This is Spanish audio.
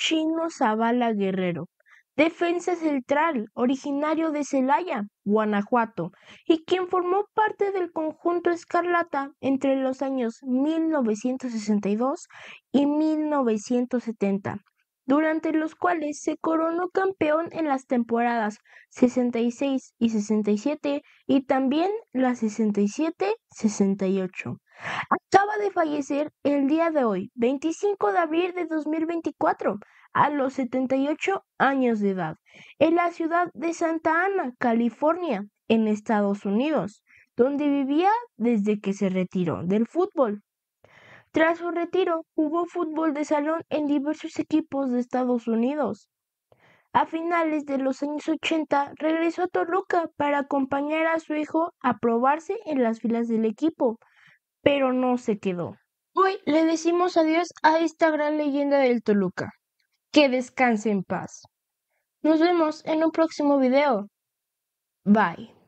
Chino Zavala Guerrero. Defensa central, originario de Celaya, Guanajuato, y quien formó parte del conjunto Escarlata entre los años 1962 y 1970 durante los cuales se coronó campeón en las temporadas 66 y 67 y también la 67-68. Acaba de fallecer el día de hoy, 25 de abril de 2024, a los 78 años de edad, en la ciudad de Santa Ana, California, en Estados Unidos, donde vivía desde que se retiró del fútbol. Tras su retiro, jugó fútbol de salón en diversos equipos de Estados Unidos. A finales de los años 80 regresó a Toluca para acompañar a su hijo a probarse en las filas del equipo, pero no se quedó. Hoy le decimos adiós a esta gran leyenda del Toluca. Que descanse en paz. Nos vemos en un próximo video. Bye.